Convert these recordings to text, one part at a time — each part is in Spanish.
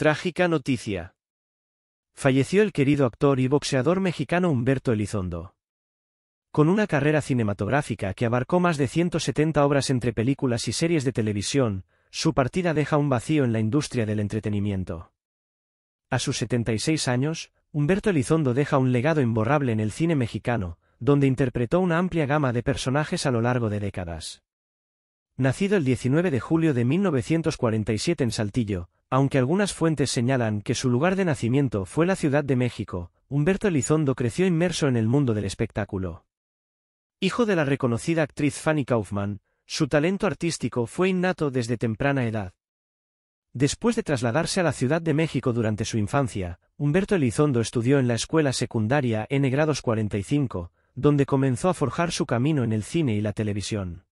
Trágica noticia. Falleció el querido actor y boxeador mexicano Humberto Elizondo. Con una carrera cinematográfica que abarcó más de 170 obras entre películas y series de televisión, su partida deja un vacío en la industria del entretenimiento. A sus 76 años, Humberto Elizondo deja un legado imborrable en el cine mexicano, donde interpretó una amplia gama de personajes a lo largo de décadas. Nacido el 19 de julio de 1947 en Saltillo, aunque algunas fuentes señalan que su lugar de nacimiento fue la Ciudad de México, Humberto Elizondo creció inmerso en el mundo del espectáculo. Hijo de la reconocida actriz Fanny Kaufman, su talento artístico fue innato desde temprana edad. Después de trasladarse a la Ciudad de México durante su infancia, Humberto Elizondo estudió en la escuela secundaria N grados 45, donde comenzó a forjar su camino en el cine y la televisión.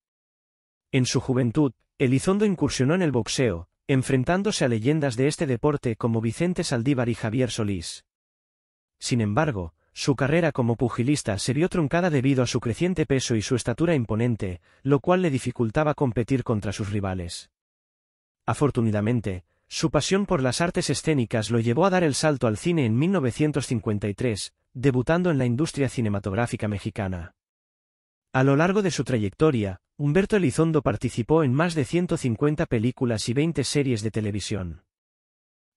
En su juventud, Elizondo incursionó en el boxeo, enfrentándose a leyendas de este deporte como Vicente Saldívar y Javier Solís. Sin embargo, su carrera como pugilista se vio truncada debido a su creciente peso y su estatura imponente, lo cual le dificultaba competir contra sus rivales. Afortunadamente, su pasión por las artes escénicas lo llevó a dar el salto al cine en 1953, debutando en la industria cinematográfica mexicana. A lo largo de su trayectoria, Humberto Elizondo participó en más de 150 películas y 20 series de televisión.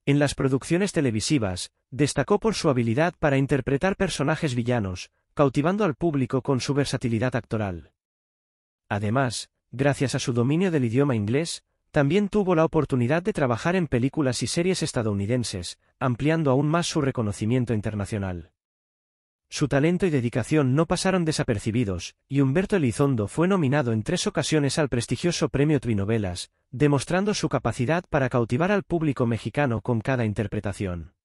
En las producciones televisivas, destacó por su habilidad para interpretar personajes villanos, cautivando al público con su versatilidad actoral. Además, gracias a su dominio del idioma inglés, también tuvo la oportunidad de trabajar en películas y series estadounidenses, ampliando aún más su reconocimiento internacional. Su talento y dedicación no pasaron desapercibidos, y Humberto Elizondo fue nominado en tres ocasiones al prestigioso premio Trinovelas, demostrando su capacidad para cautivar al público mexicano con cada interpretación.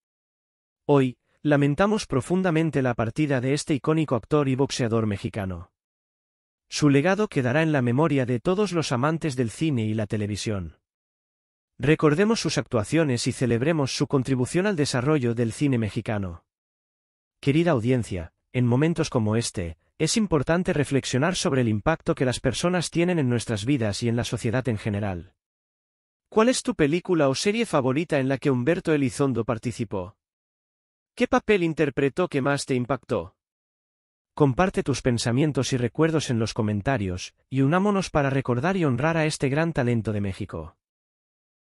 Hoy, lamentamos profundamente la partida de este icónico actor y boxeador mexicano. Su legado quedará en la memoria de todos los amantes del cine y la televisión. Recordemos sus actuaciones y celebremos su contribución al desarrollo del cine mexicano. Querida audiencia, en momentos como este, es importante reflexionar sobre el impacto que las personas tienen en nuestras vidas y en la sociedad en general. ¿Cuál es tu película o serie favorita en la que Humberto Elizondo participó? ¿Qué papel interpretó que más te impactó? Comparte tus pensamientos y recuerdos en los comentarios, y unámonos para recordar y honrar a este gran talento de México.